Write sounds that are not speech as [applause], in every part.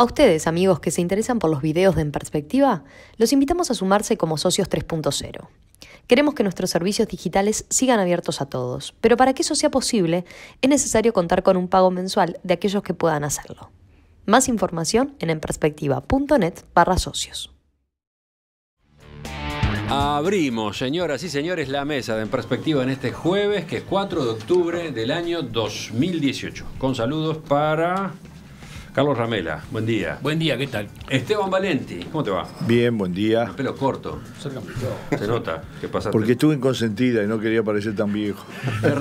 A ustedes, amigos que se interesan por los videos de En Perspectiva, los invitamos a sumarse como socios 3.0. Queremos que nuestros servicios digitales sigan abiertos a todos, pero para que eso sea posible, es necesario contar con un pago mensual de aquellos que puedan hacerlo. Más información en enperspectiva.net barra socios. Abrimos, señoras y señores, la mesa de En Perspectiva en este jueves, que es 4 de octubre del año 2018. Con saludos para Carlos Ramela, buen día. Buen día, ¿qué tal? Esteban Valenti, ¿cómo te va? Bien, buen día. El pelo corto. Se nota que pasa? Porque estuve inconsentida y no quería parecer tan viejo.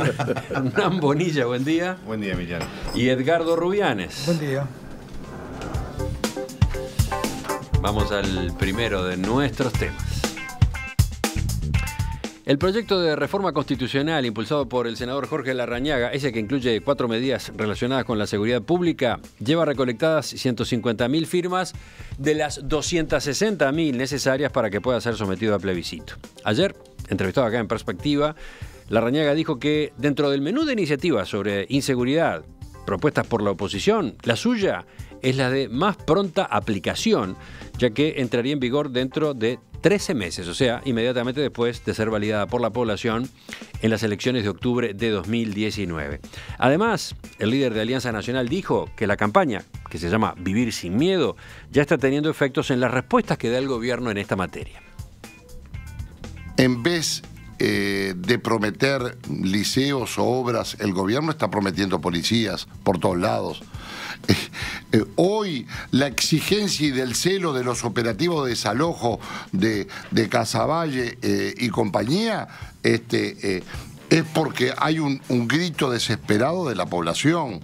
[laughs] Hernán Bonilla, buen día. Buen día, Emiliano. Y Edgardo Rubianes. Buen día. Vamos al primero de nuestros temas. El proyecto de reforma constitucional impulsado por el senador Jorge Larrañaga, ese que incluye cuatro medidas relacionadas con la seguridad pública, lleva recolectadas 150.000 firmas de las 260.000 necesarias para que pueda ser sometido a plebiscito. Ayer, entrevistado acá en Perspectiva, Larrañaga dijo que dentro del menú de iniciativas sobre inseguridad propuestas por la oposición, la suya es la de más pronta aplicación, ya que entraría en vigor dentro de 13 meses, o sea, inmediatamente después de ser validada por la población en las elecciones de octubre de 2019. Además, el líder de Alianza Nacional dijo que la campaña, que se llama Vivir sin Miedo, ya está teniendo efectos en las respuestas que da el gobierno en esta materia. En vez eh, de prometer liceos o obras, el gobierno está prometiendo policías por todos lados, [laughs] Eh, hoy la exigencia y del celo de los operativos de desalojo de, de Casaballe eh, y compañía, este, eh, es porque hay un, grito desesperado de la población.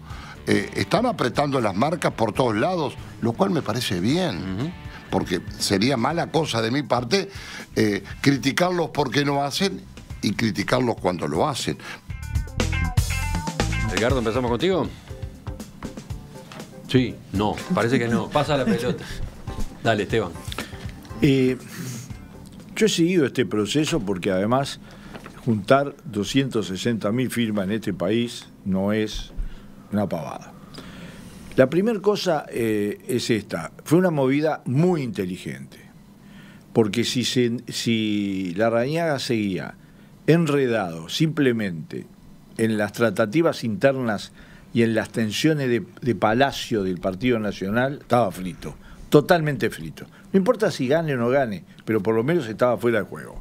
están apretando las marcas por todos lados, lo cual me parece bien. porque sería mala cosa de mi parte criticarlos porque no hacen y criticarlos cuando lo hacen. Ricardo, empezamos contigo. Sí, no, parece que no. Pasa la pelota. Dale, Esteban. Eh, yo he seguido este proceso porque además juntar 260.000 firmas en este país no es una pavada. La primera cosa eh, es esta. Fue una movida muy inteligente. Porque si, se, si la Rañaga seguía enredado simplemente en las tratativas internas y en las tensiones de, Palacio del Partido Nacional estaba frito, totalmente frito. No importa si gane o no gane, pero por lo menos estaba fuera de juego.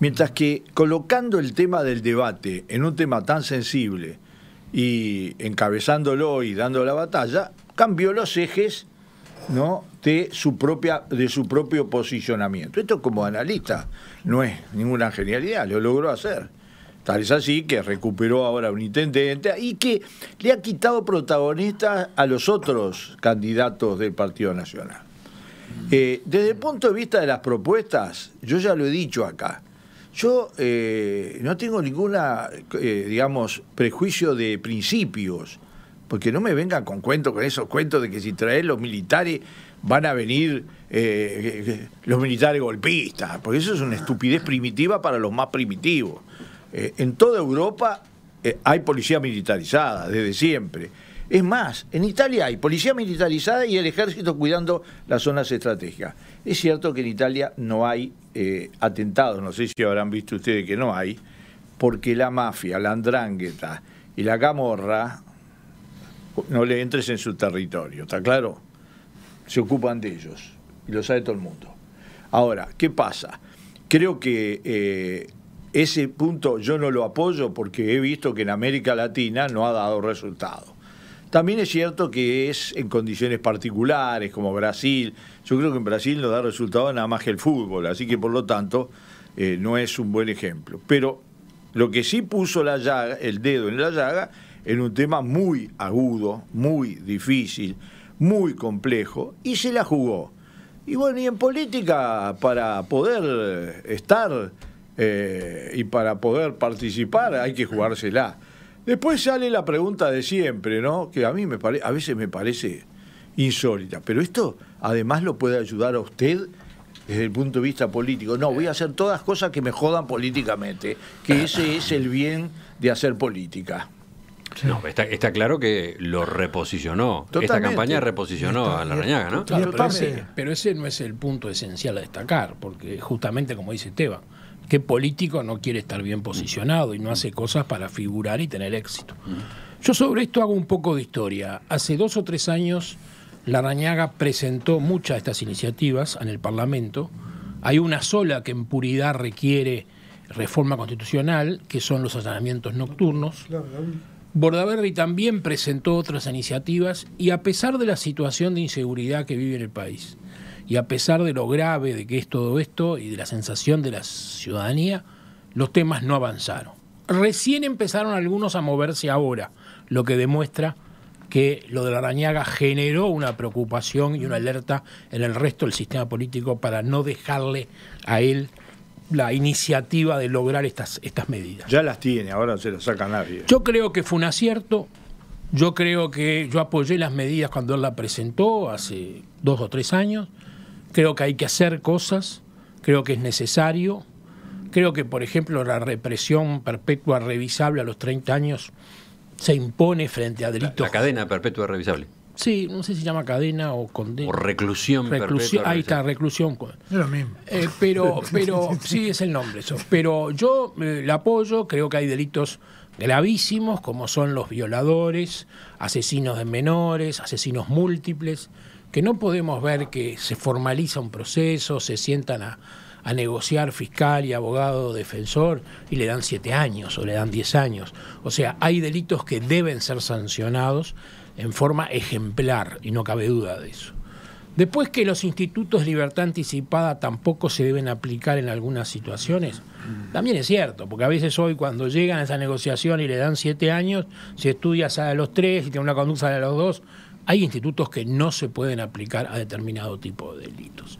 Mientras que colocando el tema del debate en un tema tan sensible y encabezándolo y dando la batalla, cambió los ejes ¿no? de, su propia, de su propio posicionamiento. Esto como analista no es ninguna genialidad, lo logró hacer. Tal es así que recuperó ahora un intendente y que le ha quitado protagonistas a los otros candidatos del Partido Nacional. Eh, desde el punto de vista de las propuestas, yo ya lo he dicho acá, yo eh, no tengo ninguna, eh, digamos, prejuicio de principios, porque no me vengan con cuentos, con esos cuentos de que si traen los militares van a venir los militares golpistas, porque eso es una estupidez primitiva para los más primitivos. Eh, en toda Europa eh, hay policía militarizada desde siempre. Es más, en Italia hay policía militarizada y el ejército cuidando las zonas estratégicas. Es cierto que en Italia no hay eh, atentados, no sé si habrán visto ustedes que no hay, porque la mafia, la andrángueta y la camorra no le entres en su territorio, ¿está claro? Se ocupan de ellos y lo sabe todo el mundo. Ahora, ¿qué pasa? Creo que ese punto yo no lo apoyo porque he visto que en América Latina no ha dado resultado. También es cierto que es en condiciones particulares, como Brasil. Yo creo que en Brasil no da resultado nada más que el fútbol, así que por lo tanto eh, no es un buen ejemplo. Pero lo que sí puso el dedo en la llaga en un tema muy agudo, muy difícil, muy complejo, y se la jugó. Y bueno, y en política, para poder estar eh, y para poder participar hay que jugársela. Después sale la pregunta de siempre, ¿no? Que a mí me a veces me parece insólita, pero esto además lo puede ayudar a usted desde el punto de vista político. No, voy a hacer todas cosas que me jodan políticamente, que ese es el bien de hacer política. No, está, claro que lo reposicionó. Esta campaña reposicionó a la Reñaga, ¿no? Pero, ese, pero ese no es el punto esencial a destacar, porque justamente como dice Esteban, ¿Qué político no quiere estar bien posicionado y no hace cosas para figurar y tener éxito? Mm. Yo sobre esto hago un poco de historia. Hace dos o tres años, Larañaga presentó muchas de estas iniciativas en el Parlamento. Hay una sola que en puridad requiere reforma constitucional, que son los allanamientos nocturnos. Bordaberry también presentó otras iniciativas y a pesar de la situación de inseguridad que vive en el país, y a pesar de lo grave de que es todo esto y de la sensación de la ciudadanía, los temas no avanzaron. Recién empezaron algunos a moverse ahora, lo que demuestra que lo de la arañaga generó una preocupación y una alerta en el resto del sistema político para no dejarle a él la iniciativa de lograr estas, estas medidas. Ya las tiene, ahora se las saca nadie. Yo creo que fue un acierto. Yo creo que yo apoyé las medidas cuando él la presentó hace dos o tres años. Creo que hay que hacer cosas, creo que es necesario. Creo que, por ejemplo, la represión perpetua revisable a los 30 años se impone frente a delitos. La, cadena perpetua revisable. Sí, no sé si se llama cadena o condena. O reclusión. reclusión ahí está, reclusión. Es lo mismo. Eh, pero, [laughs] pero sí, es el nombre eso. Pero yo eh, la apoyo, creo que hay delitos gravísimos como son los violadores, asesinos de menores, asesinos múltiples que no podemos ver que se formaliza un proceso, se sientan a, negociar fiscal y abogado defensor y le dan siete años o le dan diez años. O sea, hay delitos que deben ser sancionados en forma ejemplar y no cabe duda de eso. Después que los institutos de libertad anticipada tampoco se deben aplicar en algunas situaciones, también es cierto, porque a veces hoy cuando llegan a esa negociación y le dan siete años, si estudias a los tres y tiene una conducta a los dos, hay institutos que no se pueden aplicar a determinado tipo de delitos.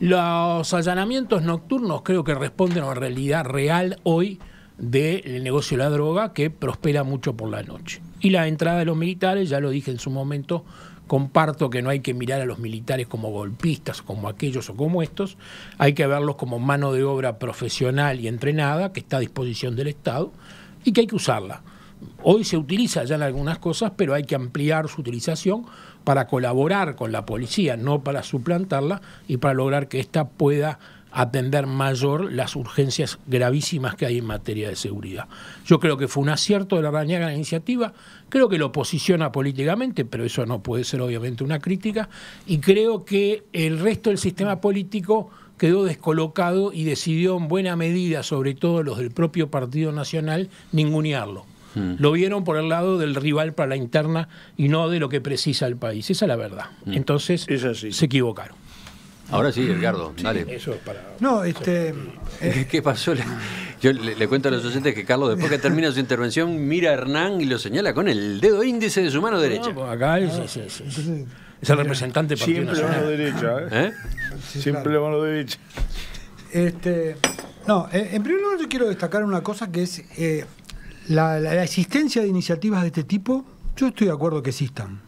Los allanamientos nocturnos creo que responden a la realidad real hoy del negocio de la droga que prospera mucho por la noche. Y la entrada de los militares, ya lo dije en su momento, comparto que no hay que mirar a los militares como golpistas, como aquellos o como estos, hay que verlos como mano de obra profesional y entrenada que está a disposición del Estado y que hay que usarla. Hoy se utiliza ya en algunas cosas, pero hay que ampliar su utilización para colaborar con la policía, no para suplantarla y para lograr que ésta pueda atender mayor las urgencias gravísimas que hay en materia de seguridad. Yo creo que fue un acierto de la Rañaga la iniciativa, creo que lo posiciona políticamente, pero eso no puede ser obviamente una crítica, y creo que el resto del sistema político quedó descolocado y decidió en buena medida, sobre todo los del propio Partido Nacional, ningunearlo. Hmm. Lo vieron por el lado del rival para la interna y no de lo que precisa el país. Esa es la verdad. Hmm. Entonces se equivocaron. Ahora sí, Edgardo, Eso es para... No, este... [laughs] ¿Qué pasó? Yo le, cuento a los docentes que Carlos, después que termina su intervención, mira a Hernán y lo señala con el dedo índice de su mano derecha. acá es, el representante Siempre la mano derecha, ¿eh? ¿Eh? Siempre mano derecha. Este, no, eh, en primer lugar yo quiero destacar una cosa que es... Eh, la, existencia de iniciativas de este tipo, yo estoy de acuerdo que existan.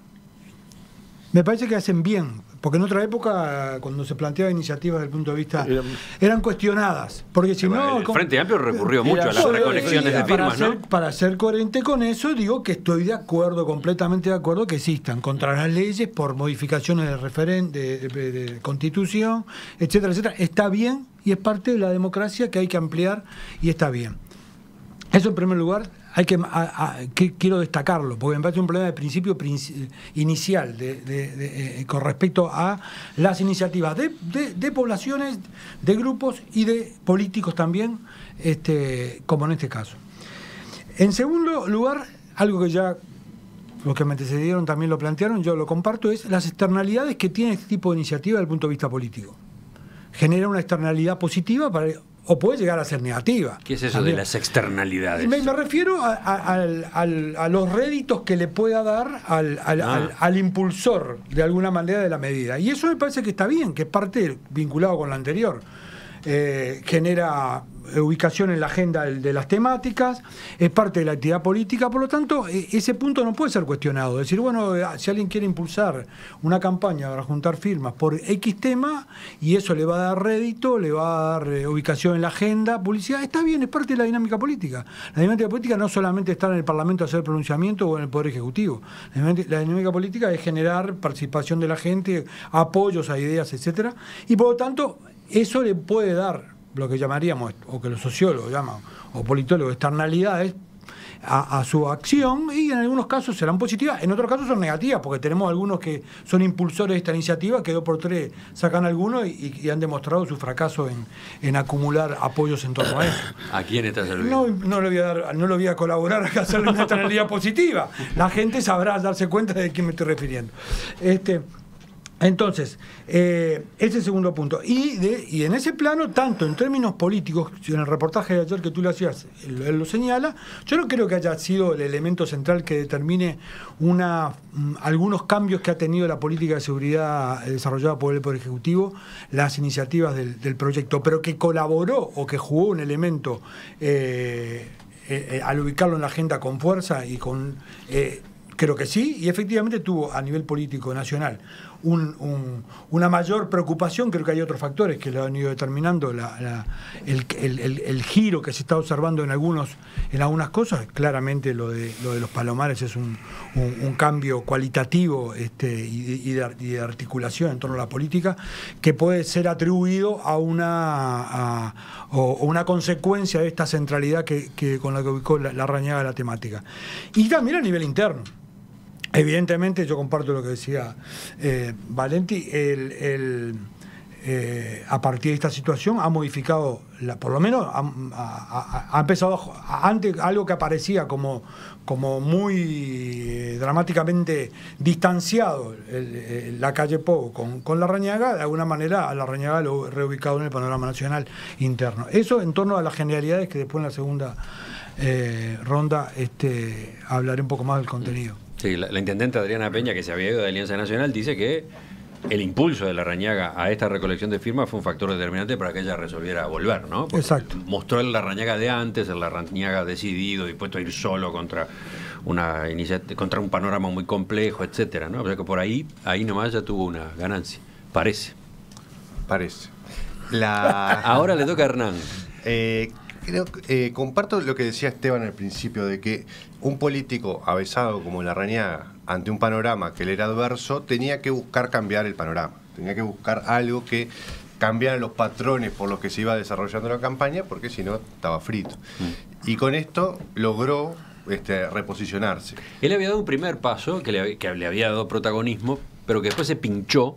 Me parece que hacen bien, porque en otra época, cuando se planteaba iniciativas desde el punto de vista, eran cuestionadas. Porque si no. El Frente Amplio recurrió mucho a las recolecciones de firmas, para Ser, para ser coherente con eso, digo que estoy de acuerdo, completamente de acuerdo, que existan contra las leyes por modificaciones de, de, de constitución, etcétera, etcétera. Está bien y es parte de la democracia que hay que ampliar y está bien. Eso en primer lugar, hay que, quiero destacarlo, porque me parece un problema de principio inicial eh, con respecto a las iniciativas de, poblaciones, de grupos y de políticos también, este, como en este caso. En segundo lugar, algo que ya los que me antecedieron también lo plantearon, yo lo comparto, es las externalidades que tiene este tipo de iniciativa desde el punto de vista político. Genera una externalidad positiva para o puede llegar a ser negativa. ¿Qué es eso de las externalidades? Me, refiero a, los réditos que le pueda dar ah. al, impulsor, de alguna manera, de la medida. Y eso me parece que está bien, que es parte vinculado con la anterior. Eh, genera eh, ubicación en la agenda de las temáticas, es parte de la actividad política, por lo tanto, e, ese punto no puede ser cuestionado. Es decir, bueno, eh, si alguien quiere impulsar una campaña para juntar firmas por X tema y eso le va a dar rédito, le va a dar eh, ubicación en la agenda, publicidad, está bien, es parte de la dinámica política. La dinámica política no solamente está en el Parlamento a hacer pronunciamiento o en el Poder Ejecutivo. La dinámica, la dinámica política es generar participación de la gente, apoyos a ideas, etcétera, y por lo tanto, eso le puede dar lo que llamaríamos, o que los sociólogos llaman, o politólogos, externalidades, a, su acción y en algunos casos serán positivas, en otros casos son negativas, porque tenemos algunos que son impulsores de esta iniciativa, que dos por tres sacan algunos y, han demostrado su fracaso en, en, acumular apoyos en torno a eso. [coughs] ¿A quién está no, no, voy a dar, no lo voy a colaborar [laughs] a hacerle una externalidad positiva. La gente sabrá darse cuenta de quién me estoy refiriendo. Este, entonces, eh, ese segundo punto. Y, de, y en ese plano, tanto en términos políticos, en el reportaje de ayer que tú lo hacías, él, lo señala, yo no creo que haya sido el elemento central que determine una, mm, algunos cambios que ha tenido la política de seguridad eh, desarrollada por el Poder Ejecutivo, las iniciativas del, proyecto, pero que colaboró o que jugó un elemento eh, eh, al ubicarlo en la agenda con fuerza y con... Creo que sí, y efectivamente tuvo a nivel político nacional una mayor preocupación, creo que hay otros factores que lo han ido determinando, el, giro que se está observando en, algunos, en algunas cosas, claramente lo de, los palomares es un, cambio cualitativo este, y, de, articulación en torno a la política, que puede ser atribuido a una, o una consecuencia de esta centralidad que, con la que ubicó la, rañada de la temática. Y también a nivel interno. Evidentemente yo comparto lo que decía eh, Valenti, el, eh, a partir de esta situación ha modificado, la, por lo menos ha, empezado antes algo que aparecía como, como muy eh, dramáticamente distanciado la calle Pogo con, la Rañaga, de alguna manera a la Rañaga lo he reubicado en el panorama nacional interno. Eso en torno a las generalidades que después en la segunda eh, ronda este, hablaré un poco más del contenido. Sí, la, intendente Adriana Peña, que se había ido de Alianza Nacional, dice que el impulso de la Rañaga a esta recolección de firmas fue un factor determinante para que ella resolviera volver, ¿no? Exacto. Mostró el Rañaga de antes, el Rañaga decidido, dispuesto a ir solo contra una contra un panorama muy complejo, etcétera, ¿no? O sea que por ahí, ahí nomás ya tuvo una ganancia. Parece. Parece. [laughs] Ahora le toca a Hernán. Eh, eh, comparto lo que decía Esteban al principio, de que un político avesado como la Larrañaga, ante un panorama que le era adverso, tenía que buscar cambiar el panorama, tenía que buscar algo que cambiara los patrones por los que se iba desarrollando la campaña, porque si no estaba frito. Mm. Y con esto logró este, reposicionarse. Él había dado un primer paso que le había dado protagonismo, pero que después se pinchó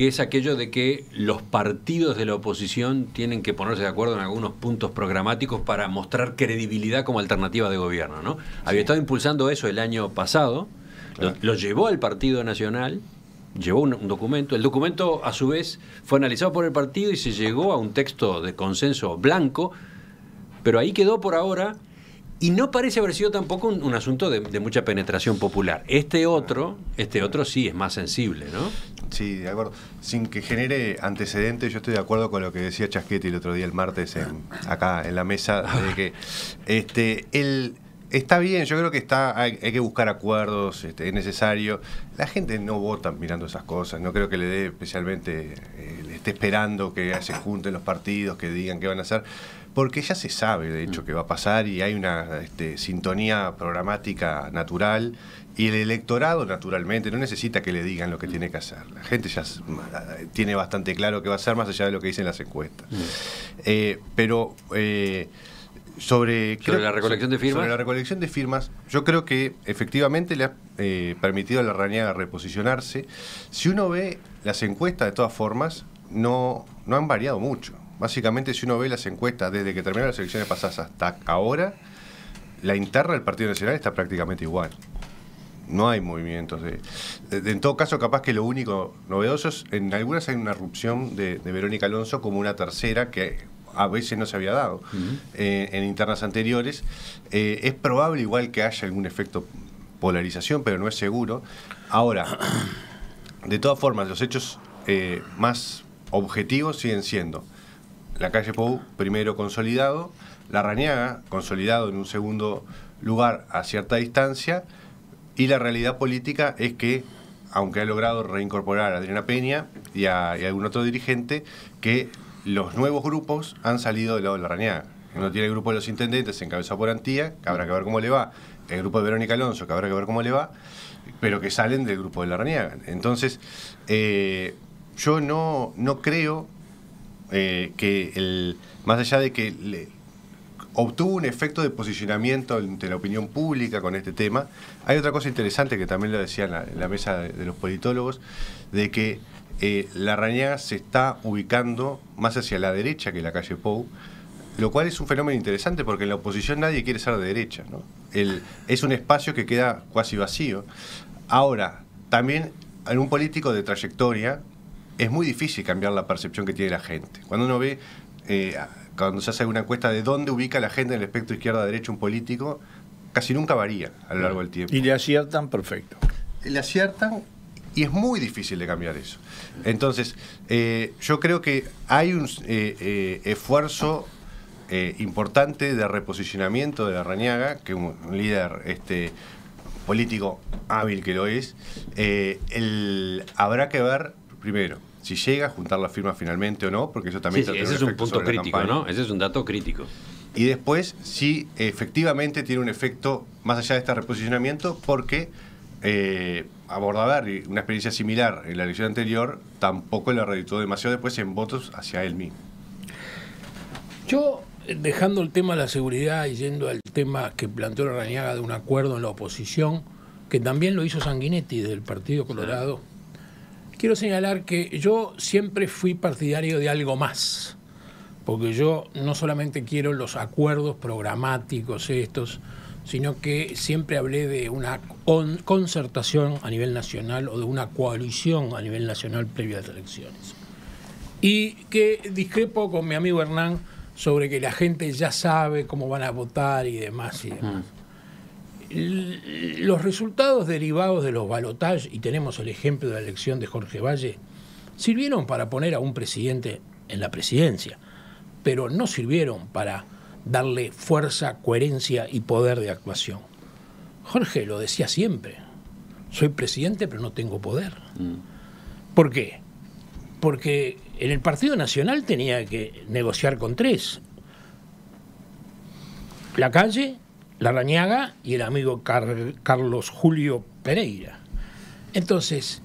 que es aquello de que los partidos de la oposición tienen que ponerse de acuerdo en algunos puntos programáticos para mostrar credibilidad como alternativa de gobierno. ¿no? Había estado impulsando eso el año pasado, lo, llevó al Partido Nacional, llevó un, documento, el documento a su vez fue analizado por el partido y se llegó a un texto de consenso blanco, pero ahí quedó por ahora y no parece haber sido tampoco un, asunto de, de, mucha penetración popular. Este otro, este otro sí es más sensible, ¿no? Sí, de acuerdo. Sin que genere antecedentes, yo estoy de acuerdo con lo que decía Chasquetti el otro día, el martes, acá en la mesa, de que este, él está bien, yo creo que está, hay, que buscar acuerdos, este, es necesario. La gente no vota mirando esas cosas, no creo que le dé especialmente el eh, esté esperando que se [laughs] junten los partidos, que digan qué van a hacer, porque ya se sabe, de hecho, mm. qué va a pasar y hay una este, sintonía programática natural y el electorado, naturalmente, no necesita que le digan lo que mm. tiene que hacer. La gente ya tiene bastante claro qué va a hacer, más allá de lo que dicen las encuestas. Mm. Eh, pero... Eh, sobre, ¿Sobre la recolección de firmas. Sobre la recolección de firmas, yo creo que efectivamente le ha eh, permitido a la RANIA reposicionarse. Si uno ve las encuestas, de todas formas, no, han variado mucho. Básicamente, si uno ve las encuestas desde que terminaron las elecciones pasadas hasta ahora, la interna del Partido Nacional está prácticamente igual. No hay movimientos. De, en todo caso, capaz que lo único novedoso es, en algunas hay una erupción de, Verónica Alonso como una tercera que a veces no se había dado eh, en internas anteriores. Eh, es probable igual que haya algún efecto polarización, pero no es seguro. Ahora, de todas formas, los hechos eh, más objetivos siguen siendo la calle Pou primero consolidado, la Raniaga consolidado en un segundo lugar a cierta distancia y la realidad política es que aunque ha logrado reincorporar a Adriana Peña y a, algún otro dirigente, que los nuevos grupos han salido del lado de la Raniaga Uno tiene el grupo de los intendentes encabezado por Antía, que habrá que ver cómo le va, el grupo de Verónica Alonso, que habrá que ver cómo le va, pero que salen del grupo de la Raniaga Entonces, eh, yo no, no creo eh, que el, más allá de que obtuvo un efecto de posicionamiento ante la opinión pública con este tema, hay otra cosa interesante que también lo decía en la, mesa de, los politólogos, de que eh, la rañada se está ubicando más hacia la derecha que la calle Pou, lo cual es un fenómeno interesante porque en la oposición nadie quiere ser de derecha, ¿no? es un espacio que queda casi vacío. Ahora, también en un político de trayectoria, es muy difícil cambiar la percepción que tiene la gente. Cuando uno ve, eh, cuando se hace una encuesta de dónde ubica la gente en el espectro izquierda-derecha un político, casi nunca varía a lo largo del tiempo. Y le aciertan perfecto. Le aciertan y es muy difícil de cambiar eso. Entonces, eh, yo creo que hay un eh, esfuerzo importante de reposicionamiento de la reñaga, que un, un líder este, político hábil que lo es, el, habrá que ver primero, si llega a juntar la firma finalmente o no, porque eso también... ese es un punto crítico, ¿no? Ese es un dato crítico. Y después, si efectivamente tiene un efecto más allá de este reposicionamiento, porque eh, abordar una experiencia similar en la elección anterior, tampoco la reeditó demasiado después en votos hacia él mismo. Yo, eh, dejando el tema de la seguridad y yendo al tema que planteó la Rañaga de un acuerdo en la oposición, que también lo hizo Sanguinetti del Partido Colorado, quiero señalar que yo siempre fui partidario de algo más, porque yo no solamente quiero los acuerdos programáticos estos, sino que siempre hablé de una concertación a nivel nacional o de una coalición a nivel nacional previa a las elecciones. Y que discrepo con mi amigo Hernán sobre que la gente ya sabe cómo van a votar y demás y demás los resultados derivados de los balotajes, y tenemos el ejemplo de la elección de Jorge Valle, sirvieron para poner a un presidente en la presidencia, pero no sirvieron para darle fuerza, coherencia y poder de actuación. Jorge lo decía siempre, soy presidente pero no tengo poder. Mm. ¿Por qué? Porque en el Partido Nacional tenía que negociar con tres. La calle, Rañaga y el amigo Carlos Julio Pereira. Entonces,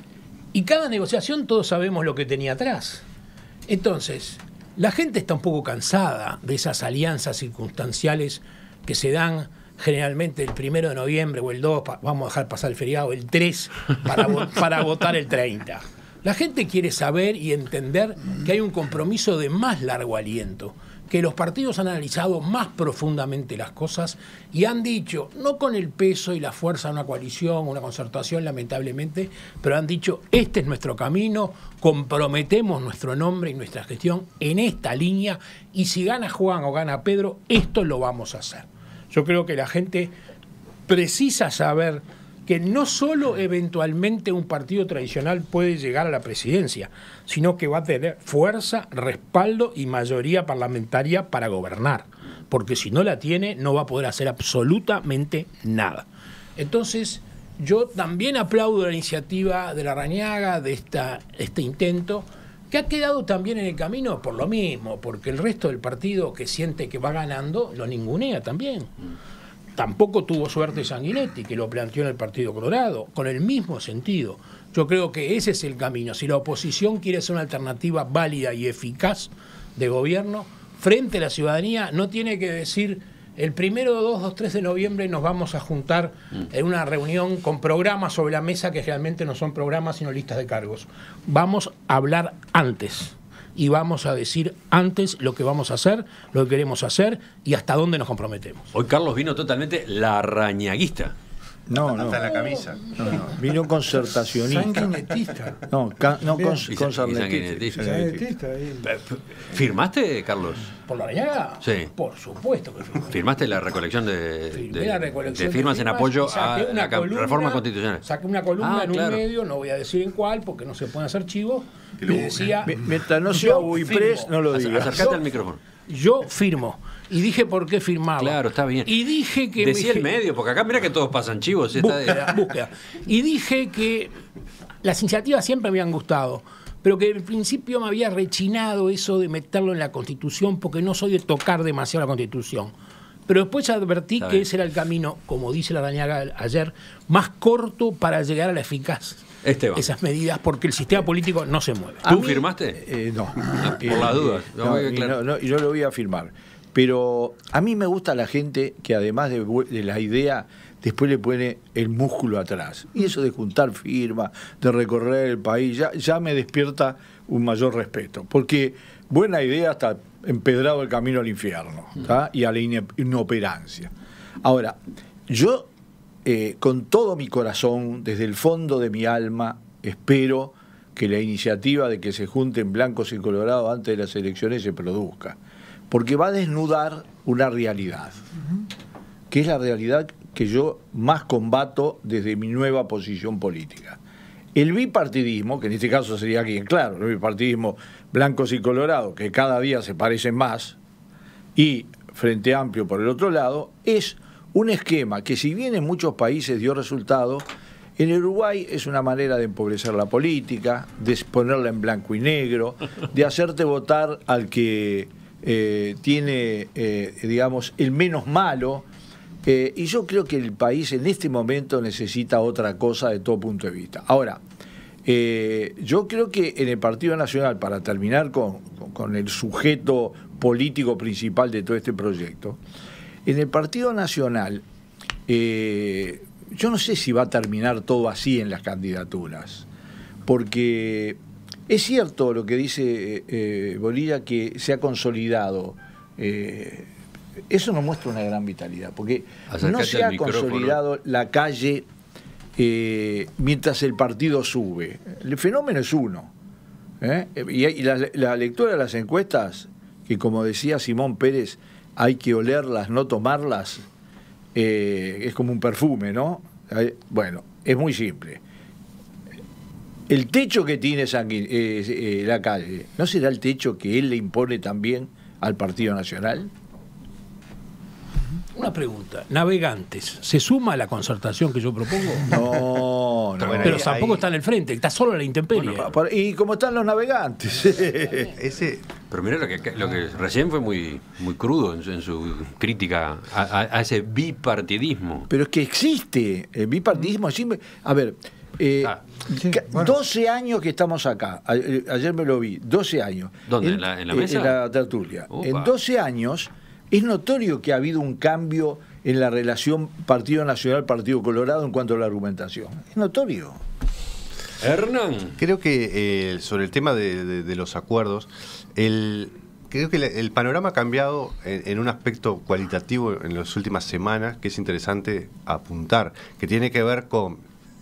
y cada negociación todos sabemos lo que tenía atrás. Entonces, la gente está un poco cansada de esas alianzas circunstanciales que se dan generalmente el primero de noviembre o el 2, vamos a dejar pasar el feriado, el 3, para, [laughs] para votar el 30. La gente quiere saber y entender que hay un compromiso de más largo aliento que los partidos han analizado más profundamente las cosas y han dicho, no con el peso y la fuerza de una coalición, una concertación, lamentablemente, pero han dicho, este es nuestro camino, comprometemos nuestro nombre y nuestra gestión en esta línea y si gana Juan o gana Pedro, esto lo vamos a hacer. Yo creo que la gente precisa saber que no solo eventualmente un partido tradicional puede llegar a la presidencia, sino que va a tener fuerza, respaldo y mayoría parlamentaria para gobernar, porque si no la tiene no va a poder hacer absolutamente nada. Entonces, yo también aplaudo la iniciativa de la Rañaga, de esta, este intento, que ha quedado también en el camino por lo mismo, porque el resto del partido que siente que va ganando lo ningunea también. Tampoco tuvo suerte Sanguinetti, que lo planteó en el Partido Colorado, con el mismo sentido. Yo creo que ese es el camino. Si la oposición quiere ser una alternativa válida y eficaz de gobierno, frente a la ciudadanía, no tiene que decir el primero, dos, dos, tres de noviembre nos vamos a juntar en una reunión con programas sobre la mesa que realmente no son programas sino listas de cargos. Vamos a hablar antes y vamos a decir antes lo que vamos a hacer, lo que queremos hacer y hasta dónde nos comprometemos. Hoy Carlos vino totalmente la rañaguista. No, no. Hasta en la camisa. No, no. Vino concertacionista. Sanguinetista. No, no cons, concertacionista. ¿Firmaste, Carlos? ¿Por la mañana? Sí. Por supuesto que firmaste. ¿Firmaste la recolección de, de, firmas, en apoyo a la columna, reforma constitucional? Saqué una columna ah, en un medio, no voy a decir en cuál, porque no se pueden hacer chivos. Y decía, Mientras no sea no lo digas. Acercate al micrófono. Yo firmo y dije por qué firmaba. Claro, está bien. Y dije que. Decía el medio, porque acá mira que todos pasan chivos. Búsqueda, [laughs] búsqueda. Y dije que las iniciativas siempre me habían gustado, pero que al principio me había rechinado eso de meterlo en la Constitución, porque no soy de tocar demasiado la Constitución. Pero después advertí que ese era el camino, como dice la Daniaga ayer, más corto para llegar a la eficaz. Esteban. Esas medidas, porque el sistema político no se mueve. ¿Tú firmaste? Eh, no. Ah, por las dudas. No, no, yo lo voy a firmar. Pero a mí me gusta la gente que además de, la idea, después le pone el músculo atrás. Y eso de juntar firmas, de recorrer el país, ya, me despierta un mayor respeto. Porque buena idea está empedrado el camino al infierno mm. y a la inoperancia. Ahora, yo eh, con todo mi corazón, desde el fondo de mi alma, espero que la iniciativa de que se junten blancos y colorados antes de las elecciones se produzca porque va a desnudar una realidad, que es la realidad que yo más combato desde mi nueva posición política. El bipartidismo, que en este caso sería aquí, claro, el bipartidismo blancos y colorados, que cada día se parecen más, y Frente Amplio por el otro lado, es un esquema que si bien en muchos países dio resultado, en Uruguay es una manera de empobrecer la política, de ponerla en blanco y negro, de hacerte votar al que eh, tiene, eh, digamos, el menos malo. Eh, y yo creo que el país en este momento necesita otra cosa de todo punto de vista. Ahora, yo creo que en el Partido Nacional, para terminar con, con el sujeto político principal de todo este proyecto, en el Partido Nacional, yo no sé si va a terminar todo así en las candidaturas, porque es cierto lo que dice eh, eh Bolilla, que se ha consolidado. Eh, eso nos muestra una gran vitalidad, porque no se ha consolidado la calle eh, mientras el partido sube. El fenómeno es uno. Y, la, lectura de las encuestas, que como decía Simón Pérez, hay que olerlas, no tomarlas, es como un perfume, ¿no? Bueno, es muy simple. El techo que tiene eh, eh, la calle, eh, ¿no será el techo que él le impone también al Partido Nacional? Una pregunta. Navegantes, ¿se suma a la concertación que yo propongo? [laughs] No, no. Pero, tampoco está en el frente, está solo en la intemperie. y cómo están los navegantes. [laughs] Ese, pero mirá lo que, recién fue muy, muy crudo en, su crítica a, ese bipartidismo. Pero es que existe el bipartidismo. A ver, 12 eh, ah, años que estamos acá. Eh, ayer me lo vi, 12 años. ¿Dónde? ¿En, la, eh, mesa? En la tertulia. En 12 años es notorio que ha habido un cambio en la relación Partido Nacional-Partido Colorado en cuanto a la argumentación. Es notorio. Hernán. Creo que sobre el tema de, los acuerdos, creo que el panorama ha cambiado en, un aspecto cualitativo en las últimas semanas que es interesante apuntar, que tiene que ver con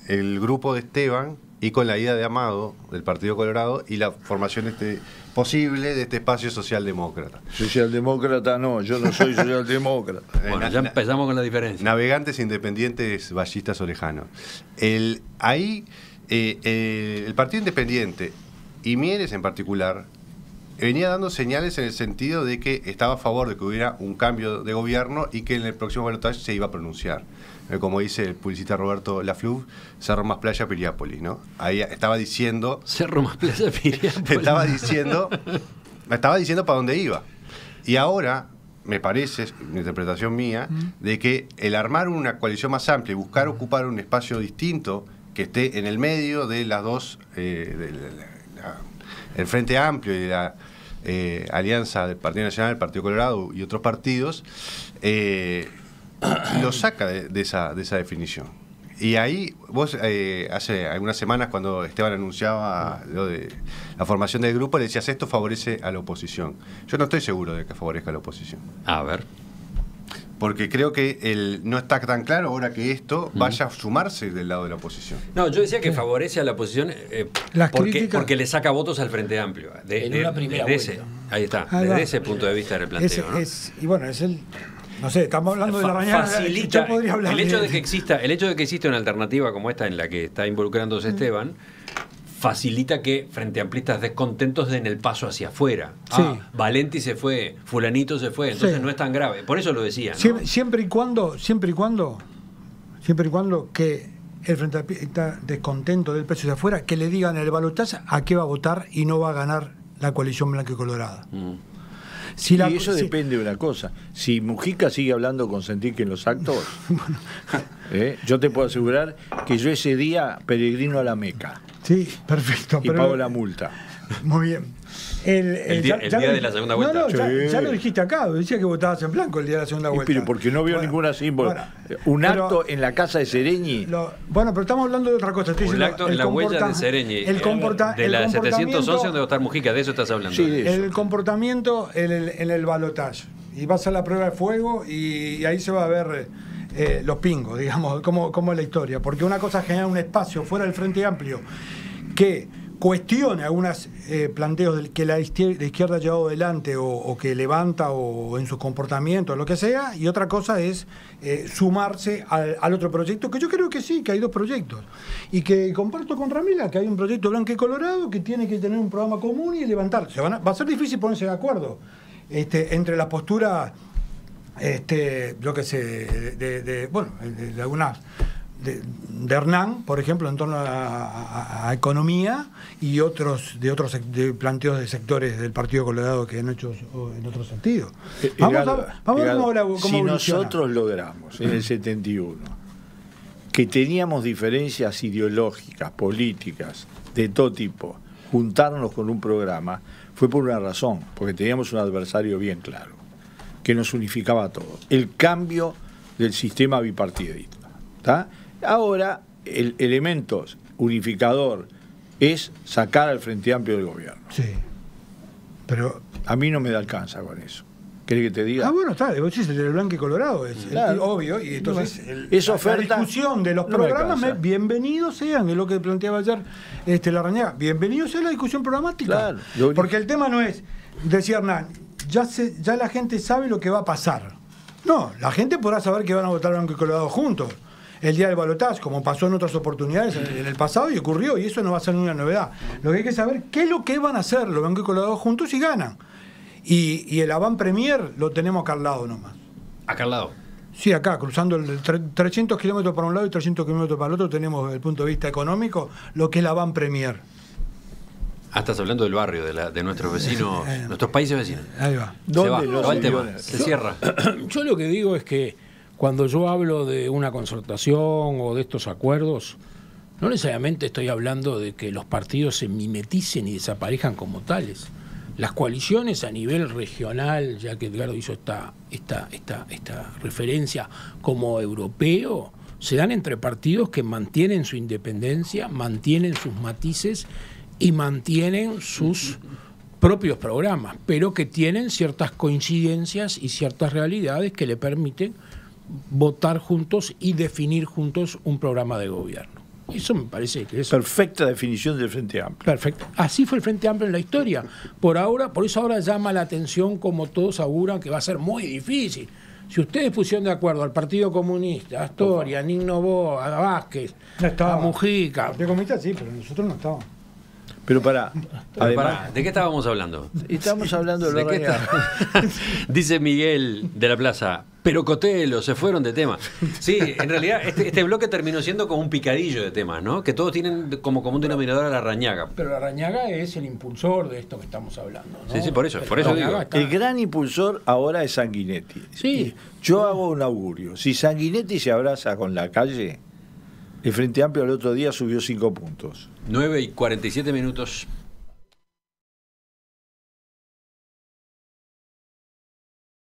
el grupo de Esteban y con la ida de Amado del Partido Colorado y la formación este posible de este espacio socialdemócrata. Socialdemócrata no, yo no soy socialdemócrata. [laughs] bueno, eh, ya empezamos con la diferencia. Navegantes independientes, vallistas o El, ahí eh, eh, el Partido Independiente y Mieres en particular venía dando señales en el sentido de que estaba a favor de que hubiera un cambio de gobierno y que en el próximo balotaje se iba a pronunciar. Eh, como dice el publicista Roberto Lafluv, Cerro Más Playa Piriápolis, ¿no? Ahí estaba diciendo. [laughs] Cerro Más Playa Piriápolis. [laughs] estaba diciendo. estaba diciendo para dónde iba. Y ahora, me parece, una interpretación mía, de que el armar una coalición más amplia y buscar ocupar un espacio distinto que esté en el medio de las dos, eh, el Frente Amplio y de la eh, alianza del Partido Nacional, el Partido Colorado y otros partidos, eh, lo saca de, esa, definición. Y ahí, vos eh, hace algunas semanas cuando Esteban anunciaba la formación del grupo, le decías esto favorece a la oposición. Yo no estoy seguro de que favorezca a la oposición. A ver. Porque creo que no está tan claro ahora que esto vaya a sumarse del lado de la oposición. No, yo decía que favorece a la oposición eh, porque, porque le saca votos al Frente Amplio. De, en primera desde Ahí está, desde ese punto de vista del planteo. es, y bueno, es el no sé, estamos hablando de la mañana. Facilita, el hecho de que exista, el hecho de que exista una alternativa como esta en la que está involucrándose mm. Esteban, facilita que frente amplistas descontentos den el paso hacia afuera. Ah, Valenti se fue, fulanito se fue, entonces no es tan grave. Por eso lo decía. Siempre, y cuando, siempre y cuando, siempre y cuando que el frente amplista descontento del peso hacia afuera, que le digan el balotaje a qué va a votar y no va a ganar la coalición blanca y colorada. Mm y eso depende de una cosa. Si Mujica sigue hablando con Sentir que en los actos, [laughs] [laughs] ¿eh? yo te puedo asegurar que yo ese día peregrino a la Meca. Sí, perfecto. Y pago la multa. Muy bien. El, día, de la segunda vuelta. ya, lo dijiste acá, decía que votabas en blanco el día de la segunda vuelta. porque no vio ninguna símbolo. un acto en la casa de Sereñi. bueno, pero estamos hablando de otra cosa. el acto en la huella de Sereñi. El eh, comportamiento de la 711 donde va Mujica, de eso estás hablando. El comportamiento en el, balotaje. Y va a la prueba de fuego y, ahí se va a ver... Eh, los pingos, [laughs] digamos, como, como es la historia. Porque una cosa genera un espacio fuera del Frente Amplio que cuestione algunos eh, planteos que la izquierda ha llevado adelante o, que levanta o en sus comportamientos, lo que sea, y otra cosa es eh, sumarse al, otro proyecto, que yo creo que sí, que hay dos proyectos, y que comparto con Ramila, que hay un proyecto blanco y colorado que tiene que tener un programa común y levantarse. va a ser difícil ponerse de acuerdo este, entre las posturas, este, yo que sé, de, bueno, de algunas de, Hernán, por ejemplo, en torno a, economía y otros de otros planteos de sectores del Partido Colorado que han hecho en otro sentido. Eh, vamos a, Si nosotros logramos en el 71 que teníamos diferencias ideológicas, políticas, de todo tipo, juntarnos con un programa, fue por una razón, porque teníamos un adversario bien claro, que nos unificaba a todos. El cambio del sistema bipartidista. ¿Está? Ahora, el elemento unificador es sacar al Frente Amplio del gobierno. Sí. Pero. A mí no me da alcanza con eso. ¿Quieres que te diga? Ah, bueno, está, vos el blanco y colorado, es obvio. Y entonces, la discusión de los programas, bienvenidos sean, es lo que planteaba ayer este, araña. bienvenidos sea la discusión programática. Porque el tema no es, decía Hernán, ya, se, ya la gente sabe lo que va a pasar. No, la gente podrá saber que van a votar blanco y colorado juntos el día del balotaje, como pasó en otras oportunidades eh, en el pasado y ocurrió, y eso no va a ser ninguna novedad. Lo que hay que saber qué es lo que van a hacer los Blanco y Colorado juntos y ganan. Y, el Avant Premier lo tenemos acá al lado nomás. Acá al lado. Sí, acá, cruzando el 300 kilómetros para un lado y 300 kilómetros para el otro, tenemos desde el punto de vista económico lo que es el avant Premier. Ah, estás hablando del barrio, de, nuestros vecinos, eh, eh, nuestros países vecinos. Ahí va. se va, se cierra. [clears throat] Yo lo que digo es que cuando yo hablo de una concertación o de estos acuerdos, no necesariamente estoy hablando de que los partidos se mimeticen y desaparejan como tales. Las coaliciones a nivel regional, ya que Edgardo hizo esta, esta, esta, esta referencia como europeo, se dan entre partidos que mantienen su independencia, mantienen sus matices y mantienen sus propios programas, pero que tienen ciertas coincidencias y ciertas realidades que le permiten votar juntos y definir juntos un programa de gobierno. Eso me parece que es... Perfecta definición del Frente Amplio. Perfecto. Así fue el Frente Amplio en la historia. Por ahora, por eso ahora llama la atención, como todos auguran, que va a ser muy difícil. Si ustedes pusieron de acuerdo al Partido Comunista, Astoria, a Nino Boa, a Vázquez, a Mujica... El Partido sí, pero nosotros no estábamos. Pero para, [laughs] ¿de qué estábamos hablando? Estábamos hablando de, lo que [laughs] Dice Miguel de la Plaza, pero Cotelo, se fueron de tema. Sí, en realidad este, este, bloque terminó siendo como un picadillo de temas, ¿no? Que todos tienen como común denominador a la rañaga. Pero la rañaga es el impulsor de esto que estamos hablando, Sí, sí, por eso, por eso digo. El gran impulsor ahora es Sanguinetti. Sí. Yo hago un augurio. Si Sanguinetti se abraza con la calle, el Frente Amplio el otro día subió cinco puntos. 9 y 47 minutos.